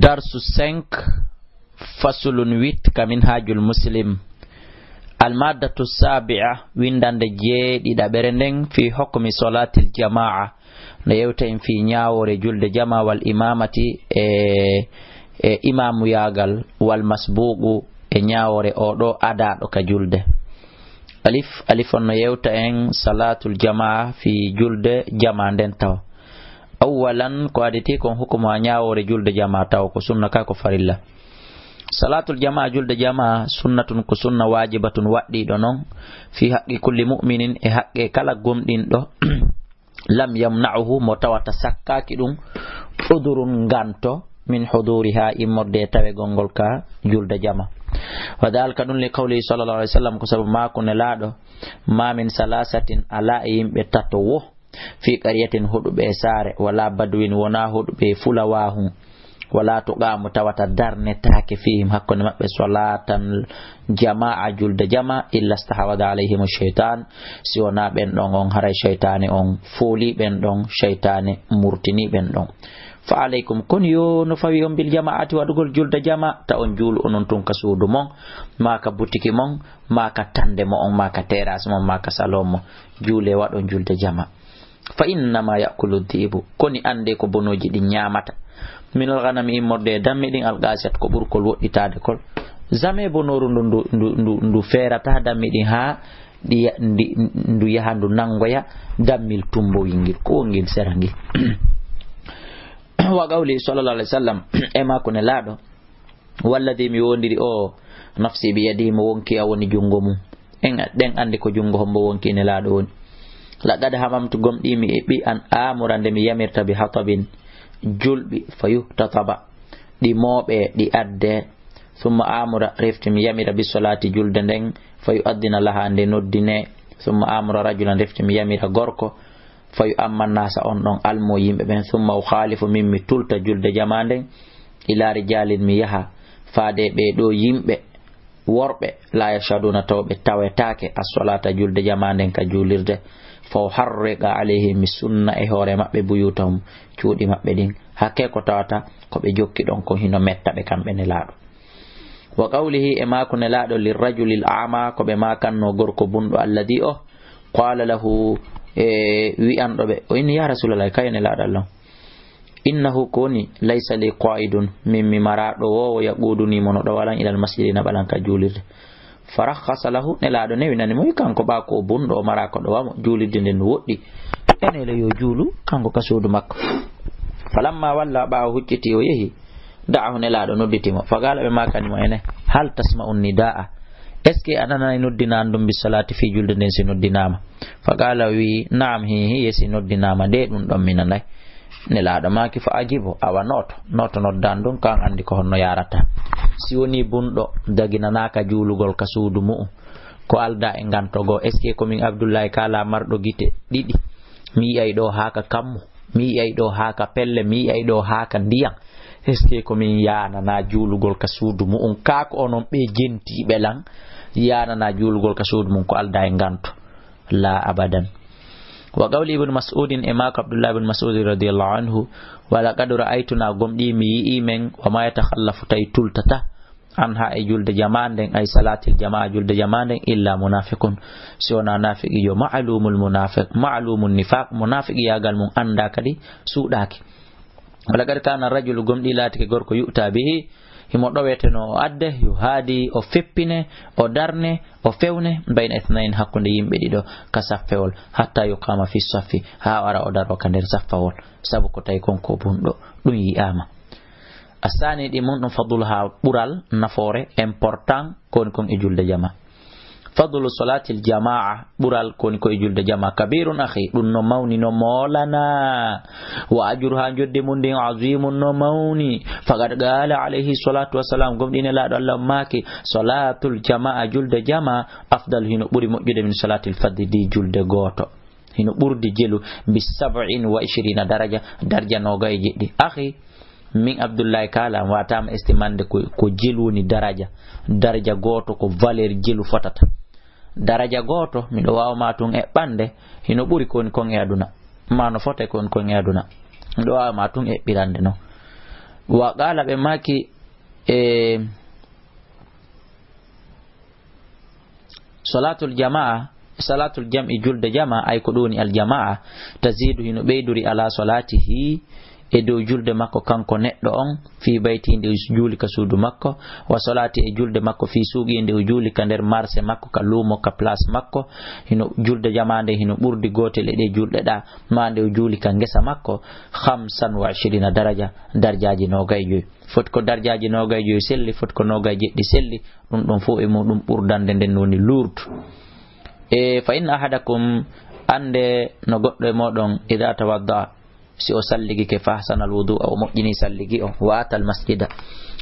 darsu 5 fasulun 8 kamin hajul muslim almadatu sabia windande jeeɗi ɗaɓere nden fi hokmi solati l jama'a no yewte en fi ñawore julde jama wal imamati e e imamu yagal wal masbugu e ñawore oɗo adaɗo ka julde alif alif on no yewta en salatul jama'a fi julde jama nden tawa awalan ko adeti kon hukuma ñawore julde jama taw ko sunna ka ko farilla salatul jama julde jama sunnatun ko sunna wajibatun waɗɗiɗo noon fi haqqe kulli muminin e haqqe kala gomɗinɗo lam yamnauhu mo tawata sakkaki ɗum udurun nganto min huduri ha immorde e tawe gongol ka julde jama wa dalika ɗum li qawlihi sallallah alih w sallam ko sabu makone laaɗo mamin salasatin ala e yimɓe tato wo fi qaryatin huɗuɓe saare wala badwin wona huɗuɓe fulawahu wala to qaamo tawata darne taake fihim hakkunde maɓɓe solatan jama'a julde jama illa stahawada alayhim cheytan si wona ɓen ɗon on haray cheytane on fooli ɓen ɗon cheytane murtini ɓen ɗon fa alaykum koni yo no fawi on bil jama'ati waɗugol julde jama ta on juulu onon tun ka suudu mon maka boutique mon maka tande mo on maka terrace mon maka salon mo juule waɗon julde jama fa innama yakulu dibu koni ande ko bonoji ɗi ñamata minol hanami immorde e dammi ɗin alkasiat ko ɓurkol woɗɗitade kol jamais bonoru ndu ndu ndu ferata dammi ɗin ha ɗi ndu yaaha ndu nangoya dammil tumbowil ngil ko wongil sera ngil wagawli salallah alah w sallam e mako ne laaɗo walladi mi wondiri o nafsi biyadi mo wonki a woni junngo mum en ɗen andi ko junngo hombo wonki ne laaɗo woni laqad hamamtu gomɗi mi eɓɓi an amura nde mi yamirta bi hatabin julɓi fa yuhtataba ɗi mooɓe ɗi adde summa amura refti mi yamira bi solati julde nden fa yuaddina laha nde noddine summa amura rajula refti mi yamira gorko fa yu ammannasa on ɗon almo yimɓe ɓen summa ukhalifu min mi tulta julde jama nden ilaari jalin mi yaha faade ɓe ɗo yimɓe worɓe la yachaduna taw ɓe tawetaake assolata julde jama nden ka julirde fawharriqa alayhim mi sunna e hoore maɓɓe buyutahum cuuɗi maɓɓe ɗin hakke ko tawata ko ɓe jokki ɗon ko hino metta ɓe kamɓe nelaaɗo wa qawlihi e maako nelaaɗo lirrajulil ama ko ɓe makanno gorko bunɗo alladi o qala lahu e wi'anɗo ɓe o inni ya rasulallah kaye nelaaɗo allah innahu ko woni laysa li qaidun min mi maraɗo wowo yaɓudunimo no ɗo walan ilal masjidi na ka juulirde farakhasa lahu nelaaɗo newinani mo kanko ɓa ko bunɗo o mara ko ɗowamo juulirde nden woɗɗi enele yo juulu kanko ka suudu makko falamma walla ɓaawa hucciti o yehi da'ahu nelaaɗo nodditimo fagala ɓe ma kañum ene hal tasma'u nida'a est ce que a nanani noddinani ɗum bisalati fi julde nden si noddinama fagala wi naam hihi yesi noddinama de ɗum ɗon minanayi ne laaɗo maaki fo ajibo awa nooto nooto noddan ɗum kan anndi ko honno yarata si woni bunɗo daginanaaka juulugol ka suudu mu'u ko alda e ngantogoo est ce que komin abdoullahi ka lamarɗo gite ɗiɗi mi yiyay ɗo haaka kammu mi yiyay ɗo haaka pelle mi yiyay ɗo haaka ndiyam est ce que komin yanana juulugol ka suudu mu'um kaako onon ɓe jentiɓe lan yanana juulugol ka suudu mum ko alda e nganto la abadan وقول ابن مسعود إماك عبد الله بن مسعود رضي الله عنه ولقد رأيتنا قمدي ميئي من وما يتخلف تيتول تتا عنها أي جلد جمان دين أي صلاة الجماعة جلد جمان دين إلا منافق سيونا نافق يو معلوم المنافق معلوم النفاق منافق يأغل من أندا كدي سوداك ولقد كان الرجل قمدي لا تكي غرك يؤتى به himo ɗowete no o adde yo haadi o feppine o darne o fewne bayna ethnain hakkunde yimɓe ɗiɗo ka saffewol hatta yuqama fi saffi ha ara o daro ka nder saffawol saabu ko tawi konko bunɗo ɗum yi'ama a sani ɗi mum ɗum fadul ha ɓural nafoore important ko woni kon e julde jama fadlu salati aljamaa ɓural koni koye julde jama kabirun ahi ɗum no mawni no molana wa ajuru ha jodde mum ndin azimun no mawni faqad qala alayhi salatu wassalam gomɗine laaɗo allah maaki salatul jamaa julde jama afdal hino ɓuri moƴƴude min salati lfadli di julde gooto hino ɓurdi jelu bi sab'in wa ishirina daraja darja noga e jeɗɗi ahi min abdoullahi kala watama estimande ko jelu woni daraja daraja goto ko valeur jelu fotata daraja goto miɗo wawma tun e ɓande hino ɓuri kowoni kon e aduna ma no fota kowoni kon e aduna miɗo wawma tun eɓɓirande no wa qala ɓe maki e solatul jama'a salatul jam'i julde jama'a ay ko ɗoni aljama'a tasidu hino ɓeyduri ala solatihi e dow julde makko kanko neɗɗo on fi bayti nde juuli ka suudu makko wa solati e julde makko fi suuqi nde juuli ka nder marché makko ka luumo ka place makko hino julde jamande hino ɓurdi gotel e ɗe julɗe ɗa ma nde o juuli ka guesa makko hamsan wa ashirina daraja dardiaji noga e joyi foti ko dardiaji noga e joyi selli foti ko noga e jeɗɗi selli ɗum ɗon fo e muɗum ɓurdande nden woni lurdu e fa inna ahadakum ande no goɗɗo e moɗon ida tawadda si o salligi ke fahsana alwudu o moƴƴini salligi o wa al almasjida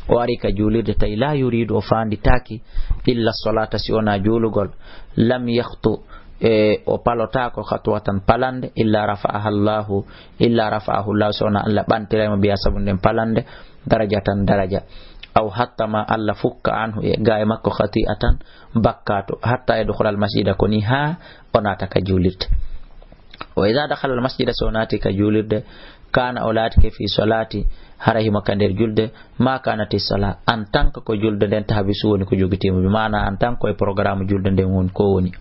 o ari ka julirde tawi la yuridu o fanditaki illa solata si wona julugol lam yahtu e o palotako hatwatan palande illa rafa'aha llahu illa rafa'ahu llahu so wona allah ɓantiraymo mbiya sabu nden palande daraja tan daraja aw hatta ma allah fukka anhu e ga e makko khati'atan bakkato hatta e dukhulal masjida koni o nataka julirde wa ida dahala almasjida so naati ka juulirde kana o laati ke fi solati hara hima ka nder julde ma kanati sola en tant que ko julde nden tahabisu woni ko jogitima ɓe mana en tant que e programme julde nden woni ko woni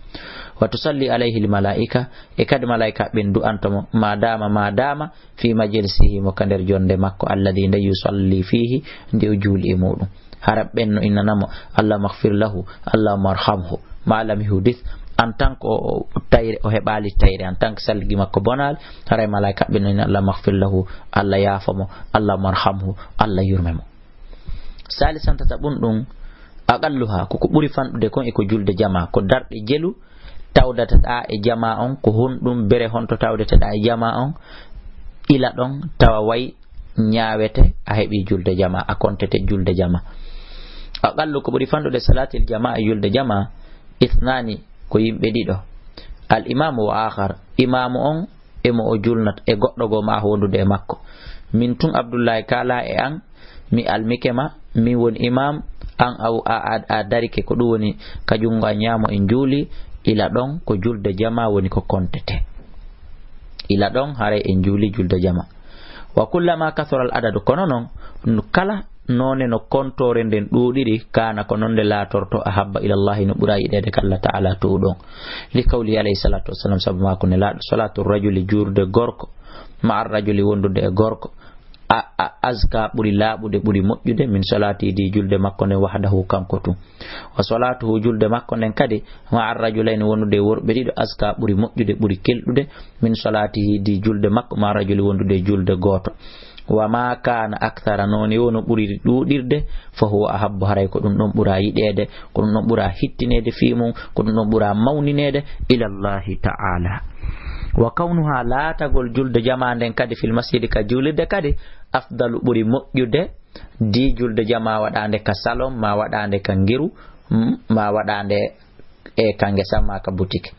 wa tusalli alayhi lmalaika e kadi malaika ɓen du antomo ma dama ma dama fi majlisihi mo ka nder jonde makko alladi nde yusalli fihi nde o juuli e muɗum hara ɓenno innanamo allahuma hfir lahu allahuma arhamhu malam hudith en tant que tayre o heɓali tayre en tant que salligi makko bonal haray malaika kaɓɓinoni allah mahfir lahu allah yaafa mo allah marhamhu allah yurme mo sali santata ɓum ɗum aqallu ha koko ɓuri fanɗude kon eko julde jama ko darɗe jelu tawdatata e jama on ko honɗum bere honto tawdeteɗa e jama on ila ɗon tawa wayi ñawete a heeɓi julde jama a kontete julde jama aqallu ko ɓuri fanɗude salatil jama e julde jama ithnani ko yimɓe ɗiɗo al imamu wa ahar imamu on emo o julnat e goɗɗo goo ma wondude e makko min tun abdoullahi kala e an mi almike ma min woni imam an a darike ko ɗum woni kajungo a ñaamo en juuli ila ɗon ko julde jama woni ko kontete ila ɗon haray en juuli julde jama wa kullama kasoral adadu kono noon kala noone no kontore nden ɗuuɗiɗi kana ko noon nde laatorto a habba ilallahi no ɓura yiɗede ko allah taala tuuɗon li kawli alayhi salatu wasalam sabu mako ne laaɗo solatu rajuli juurde gorko ma ar rajuli wondude e gorko a a aska ɓuri laaɓude ɓuri moƴƴude min solatiidi julde makko nden wahdahu kanko tun o solatu hu julde makko nden kadi ma ar rajulayno wondude worɓe ɗiɗo aska ɓuri moƴƴude ɓuri kelɗude min solatiidi julde makko ma rajuli wondude julde gooto wa ma kana actara noone wono ɓuriri ɗuɗirde fa huwa ahabbo haray ko ɗum ɗon ɓura yiɗede ko ɗum ɗon ɓura hittinede fimum ko ɗum ɗon ɓura mawninede ilallahi taala wa kawnuha laatagol julde jama nden kadi fil masjidi ka julirde kadi afdalu ɓuri moƴƴude di julde jama waɗande ka salon ma waɗande ka ngiru ma waɗande e kangesama ka boutique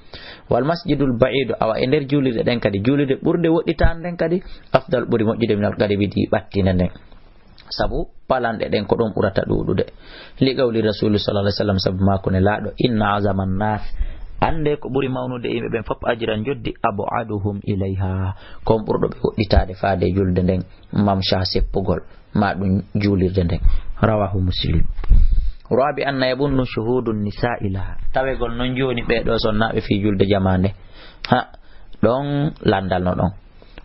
wal masjidul baidu awa e nder juulirde ɗen kadi juulirde ɓurde woɗɗitan nden kadi afdal ɓuri moƴƴude minal garibi di ɓattine nden sabu palanɗe ɗen ko ɗon ɓurata ɗuɗude liqawli rasulu sala alah sallam sabu makone laaɗo inna azama annas annde ko ɓuri mawnude yimɓe ɓen fof ajiran joddi aboaduhum ilayha kon ɓurɗo ɓe woɗɗitade faade julde nden mam cha seppugol ma ɗum juulirde nden rawahu muslim roabi anna yabunnu shuhudun nisai laha tawegol noon joni ɓeɗo son naɓe fi julde jama nde ha ɗon landal no ɗon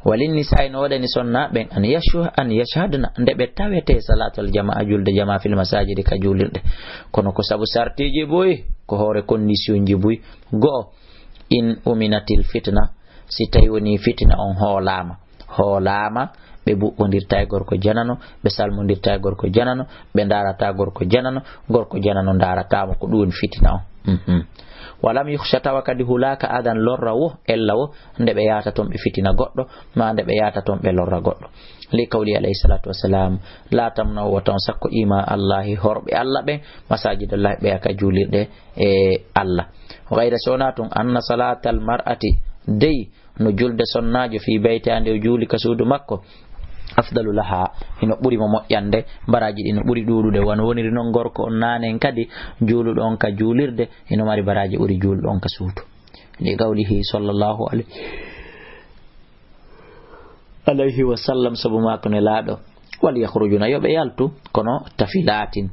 walin nisai no waɗani son naɓen an yashu an yashhadna nde ɓe tawete salatul jama'a julde jama fil masajidi ka julirɗe kono ko saabu sartiji boyi ko hoore condition ji boyi goo in uminatil fitna si tawi woni fitna on hoolama hoolaama ɓe ɓuɓɓodirta e gorko janano ɓe salmodirta e gorko janano ɓe ndarata gorko janano gorko janano ndaratamo ko ɗum woni fitina o mhm. walam yuhsha tawa kadi hulaka adan lorra wo ella wo nde ɓe yata toon ɓe fitina goɗɗo ma nde ɓe yata toon ɓe lorra goɗɗo li kawli alayhi salatu wassalam latamnowo taw sakko ima allahi horɓe allah ɓe masajid allahi ɓeya ka juulirɗe e allah gayra sowona toon anna salata almar'ati dey no julde sonnaajo fii beyteande o e juuli ka suudu makko afdalu laha ino ɓuri mo moƴƴande baraji ɗi no ɓuri ɗuuɗude won woniri noon gorko on naanen kadi juuluɗo on ka juulirde ino mari baraji ɓuri juuluɗo on ka suudu li gawlihi sallllahu al alayhi wa sallam sabu maako ne laaɗo walyahruiuna yo ɓe yaltu kono tafilatin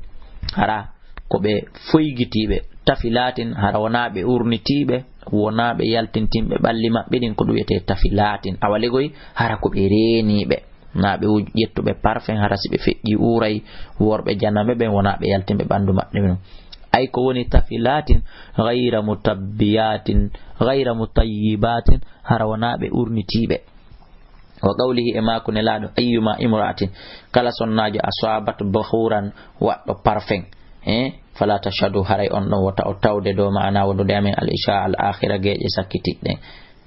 ara ko ɓe foygitiiɓe tafilatin hara wona ɓe urnitiɓe wona ɓe yaltintinɓe ɓalli maɓɓe ɗin ko ɗum wiyete tafilatin awaligoy hara ko ɓe reniɓe na ɓe ƴettuɓe parfum hara si ɓe feƴƴi uray worɓe janaɓe ɓen wona ɓe yaltinɓe ɓanndu maɓɓe ɓen ay ko woni tafilatin gayra mutabbiyatin gayra mutayibatin hara wona ɓe urnitiɓe wa qawlihi e maako ne laaɗo ayuma imratin kala sonnajo a soabat bahuran waɗɗo parfum e eh? fala tashadu haray on ɗon wota o tawde dow mana wodude amin al isha al akhira geeƴe sakkitiɗɗe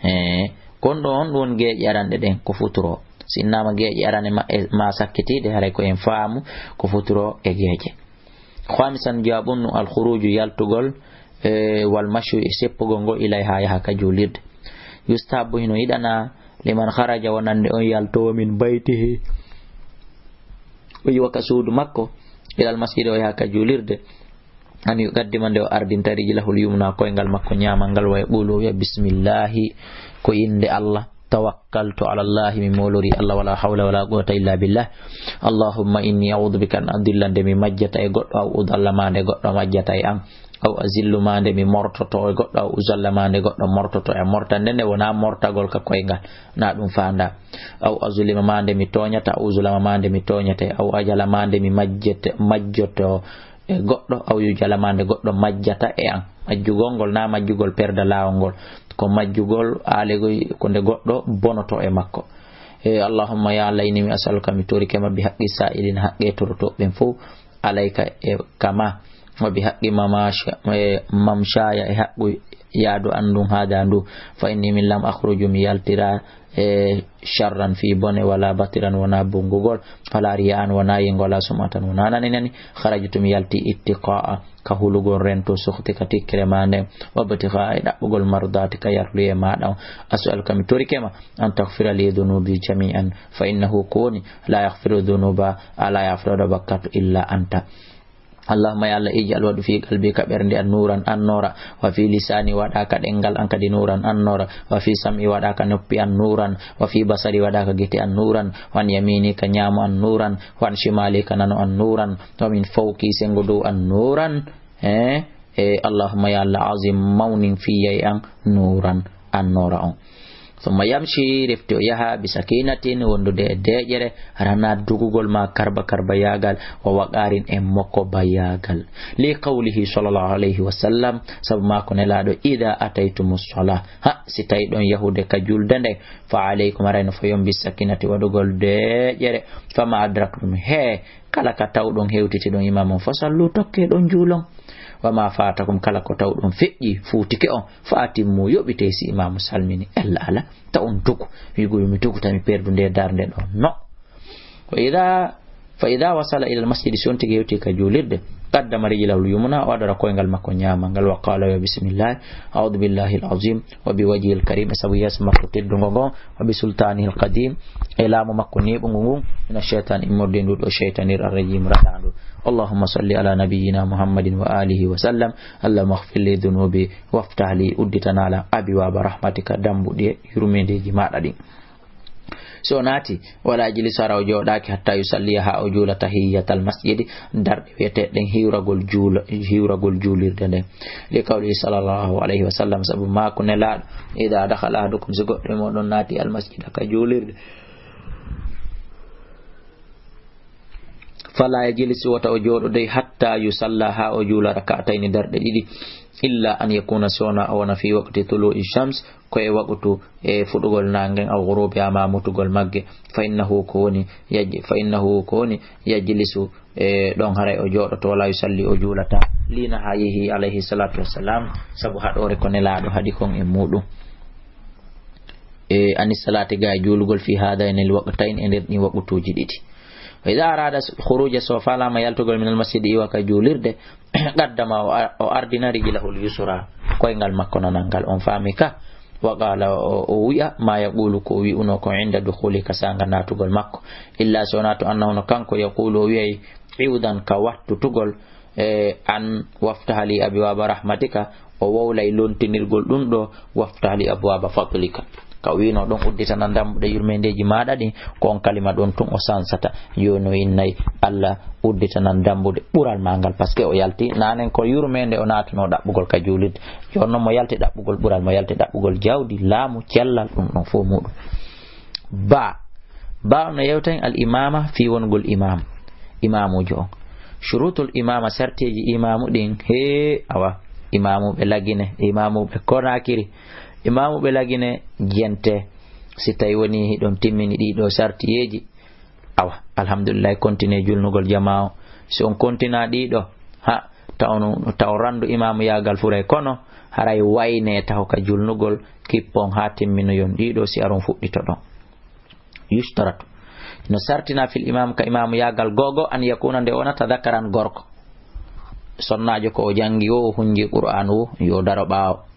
e eh, gonɗo on ɗum woni geeƴe aranɗe ɗen ko futuro si innama geeƴe arane e, ma sakkitiɗe haray ko en faamu ko futuro e geeƴe hamisan jaɓumnu alhuruju yaltugol e eh, walmachu e seppugol ngol ilay ha yaha ka julirde yustabu hino yiɗana liman haraja wonande on yaltowo min baytihi o yiwa ka suudu makko ilal masjid o yaha ka julirde an gaddima nde o ardinta rijilahul yumna koyngal makko ñamalngal waya ɓolo wiya bisimillahi ko inde allah tawakkaltu ala llahi mi molori allah wala hawla wala quwata illa billah allahumma inni audu bika an adilla nde mi majjata e goɗɗo aw udalla ma nde goɗɗo majjata e an aw asillu ma nde mi mortoto e goɗɗo aw usalla ma nde goɗɗo mortoto e morta nde nde wona mortagol ka koyngal na ɗum fanda aw asulima ma nde mi toñata aw usulama ma nde mi toñata aw ajala ma nde mi majjete majjoto e goɗɗo awyu jalamande goɗɗo majjata e an majjugol ngol na majjugol perda lawol ngol ko majjugol aaligoy ko nde goɗɗo bonoto e makko e allahumma ya laynimi asaluka mi torike mabbe haqqi sa'ilin haqqe torotoɓɓen fo alayka e kama mabi haqqi mamasha e mamshaya e haqqu yaadu andum haada ndu fa inni min lam akhruju mi yaltira e sharran fi bone wala batiran wana bungugol fala riya'an wona yingol la sumatan wona naninani kharajtu mi yalti ittiqa'a ka hulugol rento sohti ka tikkere ma nden wabatiha e mardati ka yarluye maɗa asual kami torikema an takfira li dunubi jami'an fa innahu koni la yahfiru dunuba ala yafroɗo bakkat illa anta Allah ya Allah ij'al wa fi qalbi ka berndi an nuran an nura wa fi lisani wa daka dengal angka di nuran an nura wa fi sam'i wa daka nuppi an nuran wa fi basari wa daka giti an nuran wa yamini ka nyamu an nuran wa shimali ka nanu an nuran wa min fawqi sengudu an nuran eh eh Allah ya Allah azim mawnin fi yai an nuran an nura summa yamchi refti o yaha bi sakinatin wondude e deƴere harana dugugol ma karba karba yagal o waqarin e mokko ba yagal li qawlihi sallllahu alayhi wa sallam sabu mako nelaɗo ida ataytum sola ha si tawi ɗon yahude ka julde nde fa alaykum arayno fo yombi sakinati waɗugol deƴere fama adraktum he kala ka tawɗon hewtiti ɗon imamum fa sallu tokke ɗon juulon wama fatakum kala ko taw ɗon feƴƴi fuutike on fatim atimmu yoɓi si imamu salmini allah ala taw on dogu wigoyo mi perdu nde dar nden on no wa ida fa ida wasala ila almasjidi si on tigi yewti ka julirde قدم رجله اليمنى وأدرى مكو نياما قال وقال يا بسم الله أعوذ بالله العظيم وبوجه الكريم أسوي اسمك تدنغو وبسلطانه القديم إلام مكوني بنغو من الشيطان المردين دود الشيطان الرجيم ردان اللهم صل على نبينا محمد وآله وسلم اللهم اغفر لي ذنوبي وافتح لي أدتنا على أبي واب رحمتك دمبو دي يرمي دي جماعة دي si o naati wala jilisara o joɗaki hatta yusalliya ha o juula tahiyat al masjidi darɗe wiyeteɗen hiwragol juula hiwragol juulirde nde li kawlihi sal llahu alayhi wa sallam saabu ma ko nelaɗo ida dahala ahadukum si goɗɗo e moɗon naati almasjid aka juulirde fala yajlisi wata o jooɗo dey hatta yusalla ha o juula rakataini darɗe ɗiɗi illa an yakuna sona awona fi waqti tuloui shams ko e waqtu e fuɗugol nangen aw gurubi ama mutugol magge fa innahu ko woni yaj fa innahu ko woni yajlisu e ɗon haray o jooɗo to wala yusalli o juulata lina ha yeehi alayhi salatu wassalam saabu haɗore ko nelaɗo haaɗi kon e muɗum e anisalati ga e juulugol fi hada enel waqtain e nder ɗin waqutuji ɗiɗi wa ida arada khuruja so falama yaltugol min almasjidi iwa ka julirde qaddama o ardina rijilahu lyusra koyngal makko nanangal on faami ka wa qala o wi'a ma yaqulu ko wi'uno ko inda dukhuli ka sanga natugol makko illa so natu annahuno kanko yaqulu o wiyay iwdan ka wattutugol e an waftahali abiwaba rahmatika o wowlay lontinirgol ɗum ɗo waftahali abwaba fadlika ka wino ɗon udditana dambuɗe yurmendeji maɗa ɗi koon kalima ɗon tun o sansata yoni o innayi allah udditana dambude ɓural ma ngal par ce que o yalti nanen ko yurmende o natuno ɗaɓɓugol ka julirde joni noon mo yalti ɗaɓɓugol ɓural mo yalti ɗaɓɓugol jawdi laamu cellal ɗum ɗon fo muɗum ba ba no yewtan al imama fi wongol imam imamujo on surutul imama certeji imamu ɗin he awa imamuɓe lagguine imamuɓe konakiri imamu ɓe lagine jente si tawi woni ɗon timmini ɗiɗo sartiyeji awa alhamdulillahi continue julnugol jama o so on continua ɗiɗo ha tawno taw randu imamu yagal furay kono haray wayne taw ka julnugol kippon ha timminoyon ɗiɗo si aron fuɗɗito ɗon ustorato no sartina fil imamu ka imamu yagal gogo an yakuna nde wona tadakaran gorko sonnajo ko o jangi o hunji qur'an o yo daro ɓawo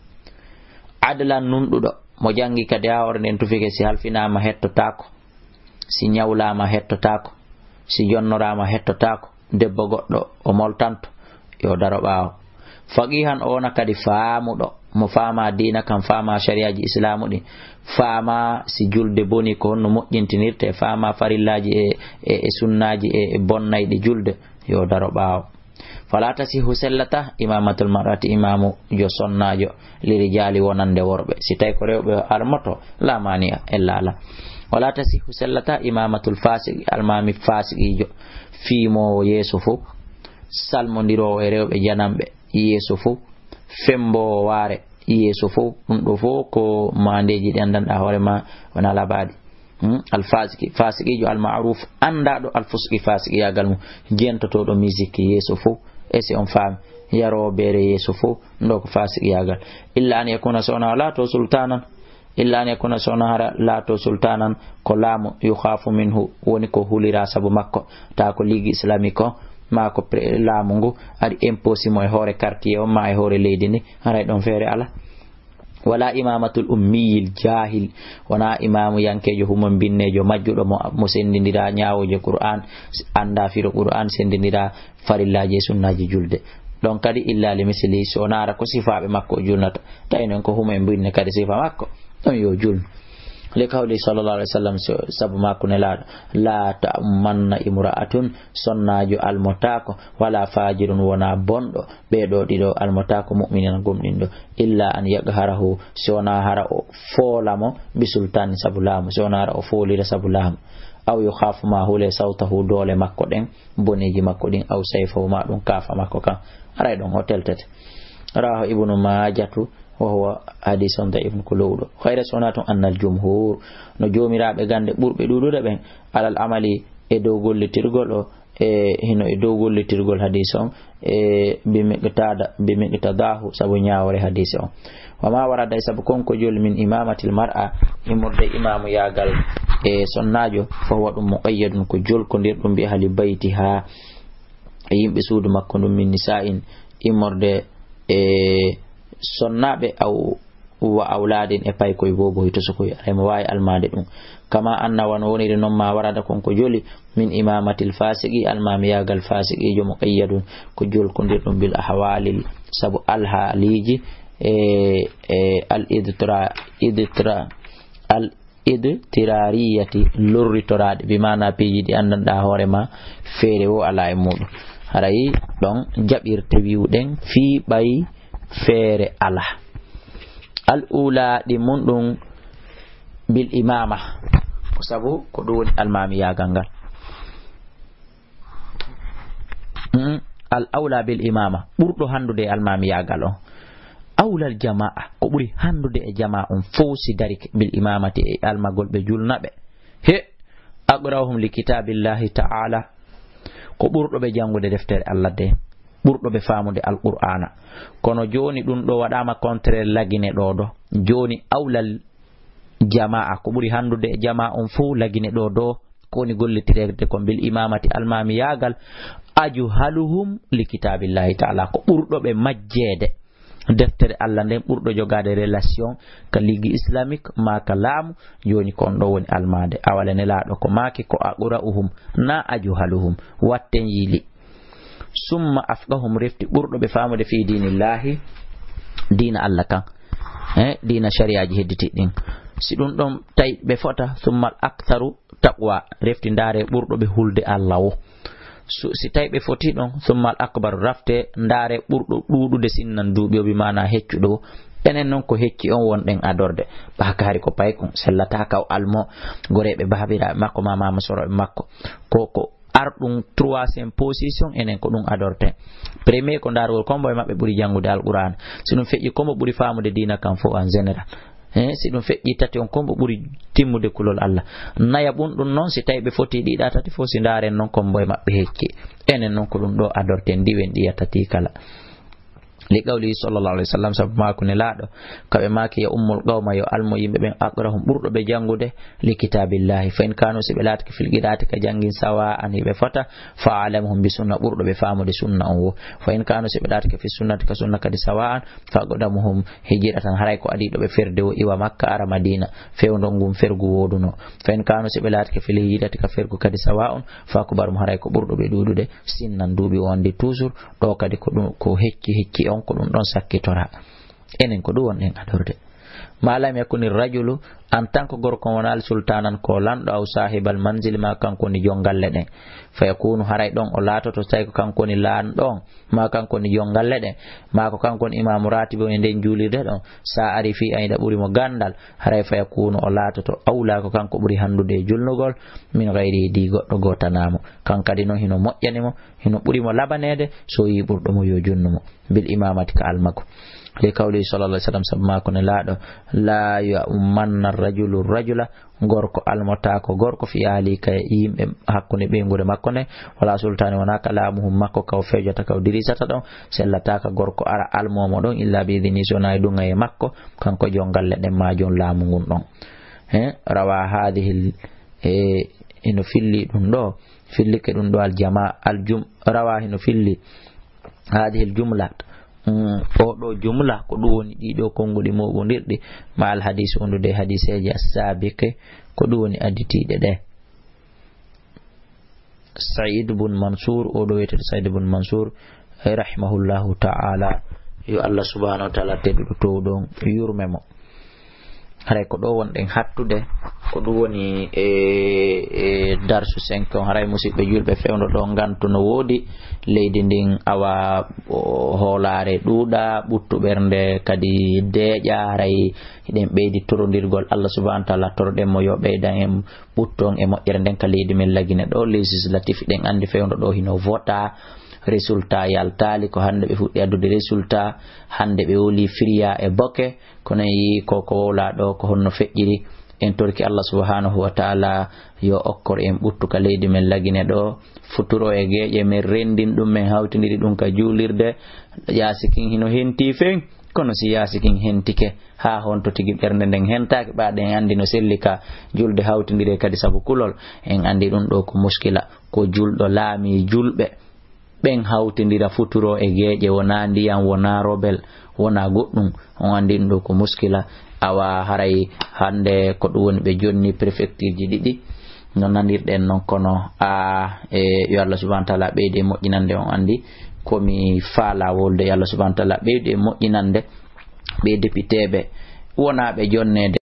adlan nunɗuɗo mo janngi kadi ha ore nden tufike si halfinama hettotako si ñawlama hettotako si jonnorama hettotako debbo goɗɗo o moltanto yo daro ɓaawo faqihan ona kadi faamuɗo mo faama dina kam faama sariyaji islamu ɗin faama si julde boni ko honno moƴƴintinirte faama farillaji e e sunnaji e, e, e bonnayɗi julde yo daro ɓaawo fala tasi sellata imamatul mar'ati imamu jo sonnajo lirijali wonande worɓe si tawi ko rewɓe armoto lamaniya e laala wala tasi sellata imamatul fasiki almami fasigijo fimowo yeeso fo salmodirowo e rewɓe janamɓe yeeso fo fembowo waare yeeso fo ɗum ɗo fo ko mandeji ɗi andanɗa hoorema wona labaɗi hmm? alfasiki fasikijo almaruf andaɗo alfusuki fasikiyagal mum jentotoɗo musique yeeso fo esi on faami yarowobeere yeeso fof ndo ko fasiqiyagal illa an yakuna sowna laato sultanan illa an yakuna sowna hara laato sultanan ko laamu yukhaafu minhu woni ko hulira sabu makko taa ko ligue islamique o ma ko laamu ngu aɗi imposi mo e hoore quartier o ma e hoore leydi ndi haray ɗon feere ala wala imamatul ummiyil jahil wona imamu yankejo humon binnejo majjuɗo mo sendidira ñawoje qur'an anda firo qur'an sendidira farillaji e sunnaji julde ɗon kadi illa limisli so nara ko sifaɓe makko o julnata tawi noon ko humen binne kadi sifa makko ɗon yo julno le kawɗe sallallah alih w sallam saabu makko nelaɗo la tamanna imra'atun sonnajo almotako wala fajirun wona bonɗo ɓeɗo ɗiɗo almotako muminina gomɗin ɗo illa an yagharahu si wona hara o foolamo bisultani saabu laamu si wona hara o foolira saabu laamu aw yo hafuma hule sawtahu doole makko ɗen boneji makko ɗin aw sayfahuma ɗum kaafa makko kan aray ɗon o teltete rawaho ibnu majatu wahwa hadis on daif ko lowɗo hayre sowna toon annal jumhur no joomiraɓe gande ɓurɓe ɗuɗuɗe ɓen alal amali e dow gollitirgol o e hino e dow gollitirgol hadis on e bimiqtada bimiqtadahu saabu ñawore hadis on wama warada saabu konko jol min imamati l mar'a immorde imamu yagal e sonnajo fohwa ɗum muqayyadun ko jolkodir ɗum mbiya hali bayti ha e yimɓe suudu makko ɗum min nisa in immorde e eh, sonnaɓe aw wa awladin e pay koye boboy to sokoy aɗama wawi almade ɗum kama annawan woniri noon ma warada konko joli min imamati l fasiqi almamiyagal fasiqijo muqayyadun ko jolkodir ɗum bil ahwalil saabu alhaaliji ee al idtirariyati lurritoraɗe bimana piiji ɗi andanɗa hoorema feere o ala e muɗum haɗayi ɗon jaɓirte wiwɗen fi ɓayi feere alaa al ula ɗi mum ɗum bil imama sabu ko ɗum woni almamiyagal ngal mm, al aula bil imama ɓurɗo handude e almamiyagal on awlal jama'a ko ɓuri handude e jama'a on fowsi dari bil imamati e almagol ɓe julnaɓe he aqrahum li kitabillahi ta'ala ko ɓurɗo ɓe jangude deftere allah de ɓurɗo ɓe famude alqur'ana kono joni ɗum ɗo waɗama contraire lagine ɗo ɗo joni awlal jama'a ko ɓuri handude e jama on fo lagine ɗo ɗo kowoni gollitirede ko bil imamati almamiyagal aju haluhum li kitabillahi taala ko ɓurɗoɓe majjede deftere allah nden ɓurɗo jogade relation ka ligui islamique maka laamu joni kon ɗo woni almade awalanelaɗo ko maake ko aqura uhum na aju haluhum watte jiili summa afqahum refti ɓurɗoɓe famude fi dinillahi dina allah kan e eh, dina sariyaji hedditiɗɗin si ɗum ɗon tawi ɓe fota summa l aktaru taqwa refti ndaare ɓurɗoɓe hulde allah o si tawi ɓe foti ɗon summa l acbar rafte ndaare ɓurɗo ɗuɗude sinnan duuɓi o wimana heccuɗo enen noon ko hecci on wonɗen adorde ɓakaari ko paykon sellata kaw almo goreɓe babiraɓe makko ma mama soroɓe makko koko arɗum troisiéme position enen ko ɗum adorte premier ko ndaarugol kommboye maɓɓe ɓuri janngude alqouran si ɗum feƴƴi kombo ɓuri faamude dina kam fof en général e si ɗum feƴƴi tati on kombo ɓuri timmude kulol allah naya ɓum ɗum noon si tawi ɓe foti ɗiɗa tati fof si ndaaren noon kombo e maɓɓe hecci enen noon ko ɗum ɗo adorte ndiwen ɗiya tati kala li qawlihi sallallah alih w sallam sabu makune laaɗo kaɓe maki yo ummul qawma yo almo yimɓe ɓen aqrahum ɓurɗo ɓe janngude li kitabillahi fa in kanu si ɓe laataki filqiɗaati ka janngin sawa an hiɓe fota fa alamuhum bi sunna ɓurɗo ɓe famude sunna on wo fa in kanu si ɓe laataki fi sunnati ka sunna kadi sawa an fa goɗamuhum hijiɗa tan haray ko adiɗo ɓe ferde o iwa makka ara madina fewndol ngum fergu woduno fa in kanu si ɓe laataki fil hijiɗati ka fergu kadi sawa on fa kubarum haray ko ɓurɗo ɓe ɗuɗude sinnan duuɓi wonde toujours ɗo kadi ko ɗum ko hecci hecci on ko ɗum ɗon sakkitora enen ko ɗum wonɗen adorde ma lam yakuni rajulu en tant que gorko wonali sultanan ko lanɗo aw sahibal mansil ma kankoni jongalle ɗe fa yakunu haray ɗon o laatoto tawi ko kankoni lanɗon ma kankoni jongalle ɗe ma ko kankoni imamu ratibe e nden julirde ɗon sa ari fi ayda ɓurimo gandal haray fa yakunu o laatoto awla ko kanko ɓuuri handude e julnugol min gayri di goɗɗo gotanamo kankadi noon hino moƴƴanimo hino ɓurimo labanede so yi ɓurɗomo yo junnumo bil imamati ka almakou kawli sallallahu alaihi wasallam sabma ko ne laaɗo la yumanna rajulu rajula gorko almotako gorko fiyali ka yimɓe hakkunde ngure makko nde wala sultani wana ka laamuhum makko kaw ta kaw dirisata ɗon sellataka gorko ara almomo ɗon illa biidini sona e ɗuga e makko kanko jongalle ma majum laamu ngun ɗon e rawa hadhihi e ino filli ɗum ɗo fillike ɗum ɗo al jum rawa hino filli al ljumlat Mm, oɗo jumla ko ɗum woni ɗiɗo konngoɗi mawɓodirɗi ma alhadis undude hadiseji asabiqe ko ɗum woni additiɗe ɗe said bun mansour oɗo wiyetede said bun mansour rahimahullahu taala yo allah subahanahu wa taala tedduɗo towɗon yurmemo haray ko ɗo wonɗen hattude ko ɗum woni e e darsu cinq on haray musidɓe julɓe fewno ɗo gantu no woodi leydi ndin awa hoolaare ɗuuɗa ɓuttuɓernde kadi deeƴa haray eɗen ɓeydi torodirgol allah subahanau taala toroɗen mo yo ɓeydan en ɓuttoon e moƴƴere nden ka leydi men lagine ɗo législatif ɗen anndi fewno ɗo hino vota résultat yaltaali ko hannde ɓe fuɗɗi addude résultat hannde ɓe woli fria e boke kono yi koko wowla ɗo ko honno feƴƴiri en torki allah subahanahu wa taala yo okkor en ɓuttuka leydi men lagine ɗo futuro e geeƴe men renndin ɗum men hawtidiri ɗum ka juulirde yaasi kin hino henti feŋ kono si yaasi kin hentike ha hon to tigi ɓernde nden hentaki ɓaɗe en anndi no selli ka julde hawtidiri kadi sabu kulol en anndi ɗum ɗo ko muskila ko julɗo laami julɓe ɓen hawtidira futuro e geeƴe wona ndiyam wona robel wona goɗɗum on anndi ɗum ɗo ko muskila awa haray hannde ko ɗum woni ɓe jonni préfecture ji ɗiɗi no nanirɗen noon kono a e yo allah subahana taala ɓeydi e moƴƴinande on anndi komi faala wolde yo allah subahana taala ɓeydi e moƴƴinande ɓe députéɓe wonaaɓe jonnede